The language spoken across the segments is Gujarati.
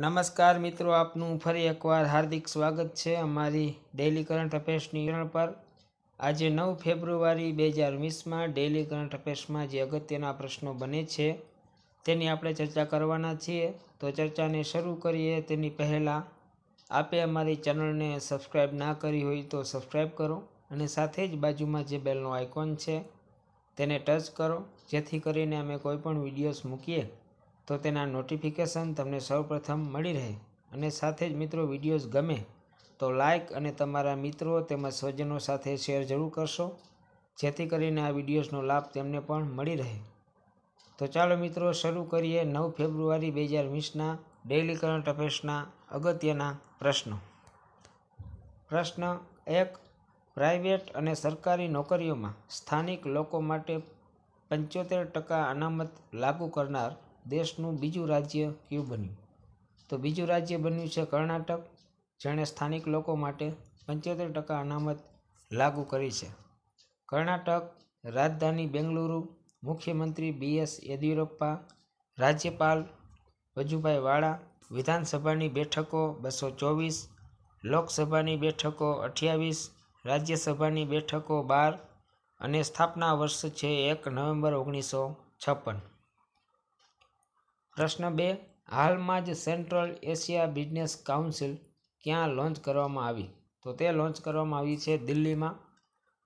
નમસ્કાર મિત્રો આપનું ફરી એકવાર હાર્દિક સ્વાગત છે અમારી ડેલી કરંટ અફેર્સની ચેનલ પર આજે નવ ફેબ્રુઆરી બે હજાર વીસમાં ડેલી કરંટ અફેર્સમાં જે અગત્યના પ્રશ્નો બને છે તેની આપણે ચર્ચા કરવાના છીએ તો ચર્ચાને શરૂ કરીએ તેની પહેલાં આપે અમારી ચેનલને સબસ્ક્રાઈબ ના કરી હોય તો સબસ્ક્રાઈબ કરો અને સાથે જ બાજુમાં જે બેલનો આઇકોન છે તેને ટચ કરો જેથી કરીને અમે કોઈપણ વિડીયોઝ મૂકીએ તો તેના નોટિફિકેશન તમને સૌપ્રથમ મળી રહે અને સાથે જ મિત્રો વિડીયોઝ ગમે તો લાઇક અને તમારા મિત્રો તેમજ સ્વજનો સાથે શેર જરૂર કરશો જેથી કરીને આ વિડીયોઝનો લાભ તેમને પણ મળી રહે તો ચાલો મિત્રો શરૂ કરીએ નવ ફેબ્રુઆરી બે હજાર વીસના ડેઇલી કરંટ અફેર્સના અગત્યના પ્રશ્નો પ્રશ્ન એક પ્રાઇવેટ અને સરકારી નોકરીઓમાં સ્થાનિક લોકો માટે પંચોતેર ટકા અનામત લાગુ કરનાર દેશનું બીજું રાજ્ય ક્યુ બન્યું તો બીજું રાજ્ય બન્યું છે કર્ણાટક જેણે સ્થાનિક લોકો માટે પંચોતેર ટકા અનામત લાગુ કરી છે કર્ણાટક રાજધાની બેંગલુરુ મુખ્યમંત્રી બી એસ યેદિયુરપ્પા રાજ્યપાલ વજુભાઈ વાળા વિધાનસભાની બેઠકો બસો ચોવીસ લોકસભાની બેઠકો અઠ્યાવીસ રાજ્યસભાની બેઠકો બાર અને સ્થાપના વર્ષ છે એક નવેમ્બર ઓગણીસો છપ્પન પ્રશ્ન બે હાલમાં જ સેન્ટ્રલ એશિયા બિઝનેસ કાઉન્સિલ ક્યાં લોન્ચ કરવામાં આવી તો તે લોન્ચ કરવામાં આવી છે દિલ્હીમાં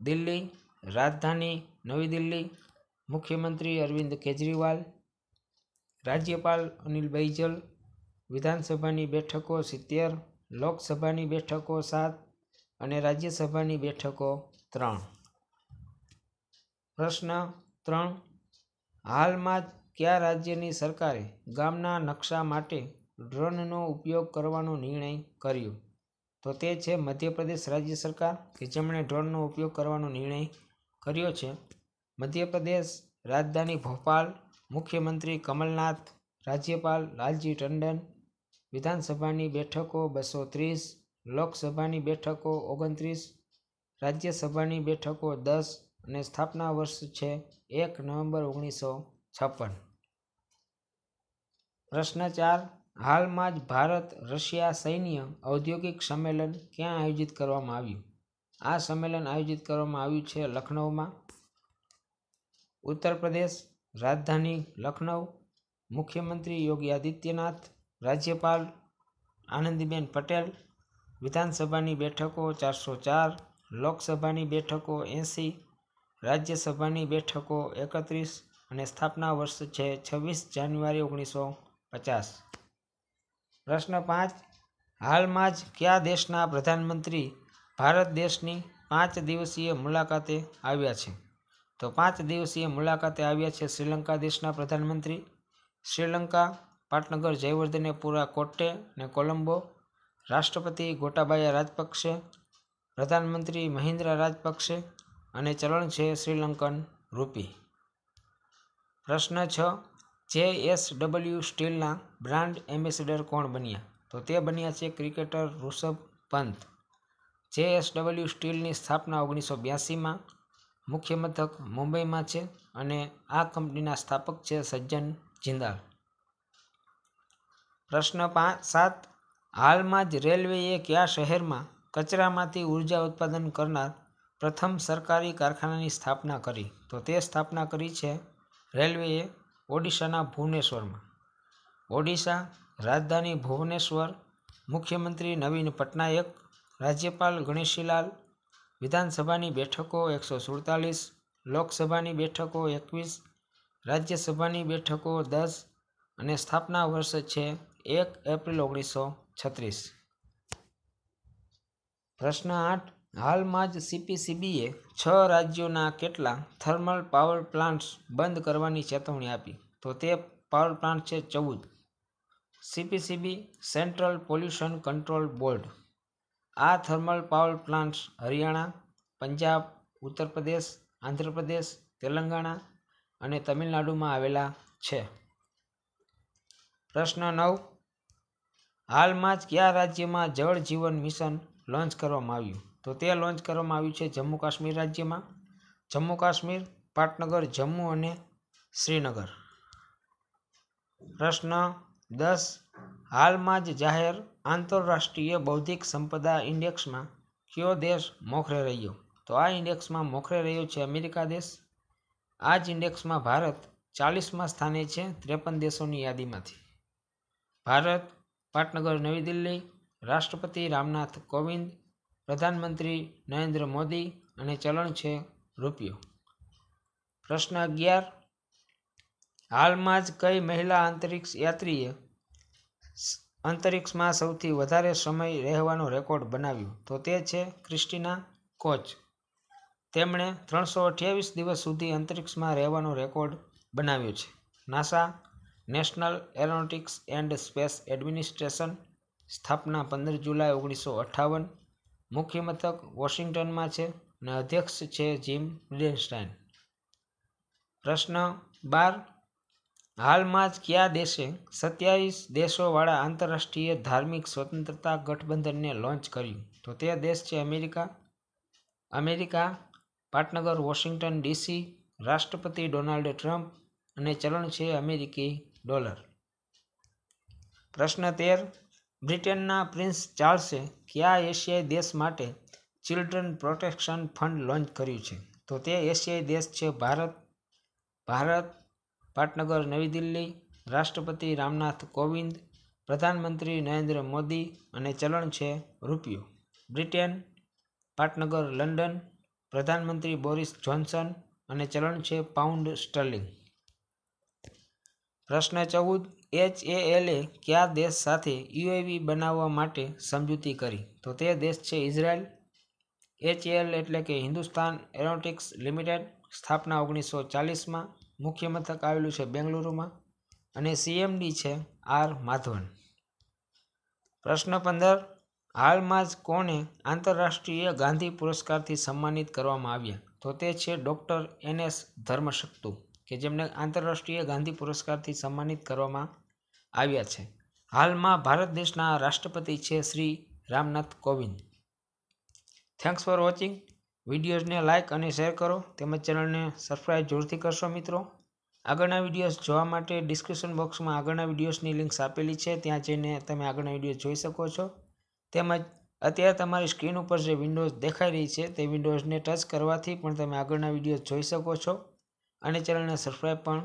દિલ્હી રાજધાની નવી દિલ્હી મુખ્યમંત્રી અરવિંદ કેજરીવાલ રાજ્યપાલ અનિલ બૈજલ વિધાનસભાની બેઠકો સિત્તેર લોકસભાની બેઠકો સાત અને રાજ્યસભાની બેઠકો ત્રણ પ્રશ્ન ત્રણ હાલમાં જ કયા રાજ્યની સરકારે ગામના નકશા માટે ડ્રોનનો ઉપયોગ કરવાનો નિર્ણય કર્યો તો તે છે મધ્યપ્રદેશ રાજ્ય સરકાર કે જેમણે ડ્રોનનો ઉપયોગ કરવાનો નિર્ણય કર્યો છે મધ્યપ્રદેશ રાજધાની ભોપાલ મુખ્યમંત્રી કમલનાથ રાજ્યપાલ લાલજી ટંડન વિધાનસભાની બેઠકો બસો ત્રીસ લોકસભાની બેઠકો ઓગણત્રીસ રાજ્યસભાની બેઠકો દસ અને સ્થાપના વર્ષ છે એક નવેમ્બર ઓગણીસો છપ્પન પ્રશ્ન ચાર હાલમાં જ ભારત રશિયા સૈન્ય ઔદ્યોગિક સંમેલન ક્યાં આયોજિત કરવામાં આવ્યું આ સંમેલન આયોજિત કરવામાં આવ્યું છે લખનૌમાં ઉત્તર પ્રદેશ રાજધાની લખનૌ મુખ્યમંત્રી યોગી આદિત્યનાથ રાજ્યપાલ આનંદીબેન પટેલ વિધાનસભાની બેઠકો ચારસો ચાર લોકસભાની બેઠકો એંસી રાજ્યસભાની બેઠકો એકત્રીસ અને સ્થાપના વર્ષ છે છવ્વીસ જાન્યુઆરી ઓગણીસો પચાસ પ્રશ્ન પાંચ હાલમાં જ કયા દેશના પ્રધાનમંત્રી ભારત દેશની પાંચ દિવસીય મુલાકાતે આવ્યા છે તો પાંચ દિવસીય મુલાકાતે આવ્યા છે શ્રીલંકા દેશના પ્રધાનમંત્રી શ્રીલંકા પાટનગર જયવર્ધને પૂરા કોટ્ટે અને કોલંબો રાષ્ટ્રપતિ ગોટાબાયા રાજપક્ષે પ્રધાનમંત્રી મહિન્દ્રા રાજપક્ષે અને ચલણ છે શ્રીલંકન રૂપી પ્રશ્ન છ જે એસ ડબલ્યુ સ્ટીલના બ્રાન્ડ એમ્બેસેડર કોણ બન્યા તો તે બન્યા છે ક્રિકેટર ઋષભ પંત જે એસ ડબલ્યુ સ્ટીલની સ્થાપના ઓગણીસો બ્યાસીમાં મુખ્ય મથક મુંબઈમાં છે અને આ કંપનીના સ્થાપક છે સજ્જન જિંદાલ પ્રશ્ન પાંચ સાત હાલમાં જ રેલવેએ કયા શહેરમાં કચરામાંથી ઉર્જા ઉત્પાદન કરનાર પ્રથમ સરકારી કારખાનાની સ્થાપના કરી તો તે સ્થાપના કરી છે રેલવેએ ઓડિશાના ભુવનેશ્વરમાં ઓડિશા રાજધાની ભુવનેશ્વર મુખ્યમંત્રી નવીન પટનાયક રાજ્યપાલ ગણેશીલાલ વિધાનસભાની બેઠકો એકસો સુડતાલીસ લોકસભાની બેઠકો એકવીસ રાજ્યસભાની બેઠકો દસ અને સ્થાપના વર્ષ છે એક એપ્રિલ ઓગણીસો છત્રીસ પ્રશ્ન આઠ હાલમાં જ સીપીસીબીએ છ રાજ્યોના કેટલા થર્મલ પાવર પ્લાન્ટ્સ બંધ કરવાની ચેતવણી આપી તો તે પાવર પ્લાન્ટ છે ચૌદ CPCB central pollution control board આ thermal power plants Haryana Punjab Uttar Pradesh Andhra Pradesh Telangana અને તમિલનાડુમાં આવેલા છે પ્રશ્ન નવ હાલમાં જ કયા રાજ્યમાં જળ જીવન મિશન લોન્ચ કરવામાં આવ્યું તો તે લોન્ચ કરવામાં આવ્યું છે જમ્મુ કાશ્મીર રાજ્યમાં જમ્મુ કાશ્મીર પાટનગર જમ્મુ અને શ્રીનગર પ્રશ્ન દસ હાલમાં જ જાહેર આંતરરાષ્ટ્રીય બૌદ્ધિક સંપદા ઇન્ડેક્સમાં કયો દેશ મોખરે રહ્યો તો આ ઇન્ડેક્સમાં મોખરે રહ્યો છે અમેરિકા દેશ આ જ ઇન્ડેક્સમાં ભારત ચાલીસમાં સ્થાને છે ત્રેપન દેશોની યાદીમાંથી ભારત પાટનગર નવી દિલ્હી રાષ્ટ્રપતિ રામનાથ કોવિંદ પ્રધાનમંત્રી નરેન્દ્ર મોદી અને ચલણ છે રૂપિયો પ્રશ્ન અગિયાર હાલમાં જ કઈ મહિલા અંતરિક્ષ યાત્રીએ અંતરિક્ષમાં સૌથી વધારે સમય રહેવાનો રેકોર્ડ બનાવ્યો તો તે છે ક્રિસ્ટિના કોચ તેમણે ત્રણસો અઠ્યાવીસ દિવસ સુધી અંતરિક્ષમાં રહેવાનો રેકોર્ડ બનાવ્યો છે NASA national aeronautics and space administration સ્થાપના પંદર જુલાઈ ઓગણીસો અઠ્ઠાવન મુખ્ય મથક વોશિંગ્ટનમાં છે અને અધ્યક્ષ છે જીમ રિડેન્સ્ટાઇન પ્રશ્ન બાર હાલમાં જ કયા દેશે સત્યાવીસ દેશોવાળા આંતરરાષ્ટ્રીય ધાર્મિક સ્વતંત્રતા ગઠબંધનને લોન્ચ કર્યું તો તે દેશ છે અમેરિકા અમેરિકા પાટનગર વોશિંગ્ટન ડીસી રાષ્ટ્રપતિ ડોનાલ્ડ ટ્રમ્પ અને ચલણ છે અમેરિકી ડોલર પ્રશ્ન તેર બ્રિટનના પ્રિન્સ ચાર્લ્સે કયા એશિયાઈ દેશ માટે ચિલ્ડ્રન પ્રોટેક્શન ફંડ લોન્ચ કર્યું છે તો તે એશિયાઈ દેશ છે ભારત ભારત પાટનગર નવી દિલ્હી રાષ્ટ્રપતિ રામનાથ કોવિંદ પ્રધાનમંત્રી નરેન્દ્ર મોદી અને ચલણ છે રૂપિયો બ્રિટન પાટનગર લંડન પ્રધાનમંત્રી બોરિસ જોન્સન અને ચલણ છે પાઉન્ડ સ્ટર્લિંગ પ્રશ્ન ચૌદ એચએએલે કયા દેશ સાથે યુએવી બનાવવા માટે સમજૂતી કરી તો તે દેશ છે ઇઝરાયલ એલ એટલે કે હિન્દુસ્તાન એરોટિક્સ લિમિટેડ સ્થાપના ઓગણીસો ચાલીસમાં મુખ્ય મથક આવેલું છે બેંગલુરુમાં અને સીએમડી છે આર માધવન પ્રશ્ન પંદર હાલમાં જ કોને આંતરરાષ્ટ્રીય ગાંધી પુરસ્કારથી સન્માનિત કરવામાં આવ્યા તો તે છે ડૉક્ટર એન એસ ધર્મશક્તુ કે જેમને આંતરરાષ્ટ્રીય ગાંધી પુરસ્કારથી સન્માનિત કરવામાં આવ્યા છે હાલમાં ભારત દેશના રાષ્ટ્રપતિ છે Shri Ramnath Kovind thanks for watching વિડીયોઝને લાઇક અને શેર કરો તેમજ ચેનલને સબસ્ક્રાઈબ જોરથી કરશો મિત્રો આગળના વિડીયોઝ જોવા માટે ડિસ્ક્રિપ્શન બોક્સમાં આગળના વિડીયોઝની લિંક્સ આપેલી છે ત્યાં જઈને તમે આગળના વિડીયો જોઈ શકો છો તેમજ અત્યારે તમારી સ્ક્રીન ઉપર જે વિન્ડોઝ દેખાઈ રહી છે તે વિન્ડોઝને ટચ કરવાથી પણ તમે આગળના વિડીયો જોઈ શકો છો અને ચેનલને સબસ્ક્રાઈબ પણ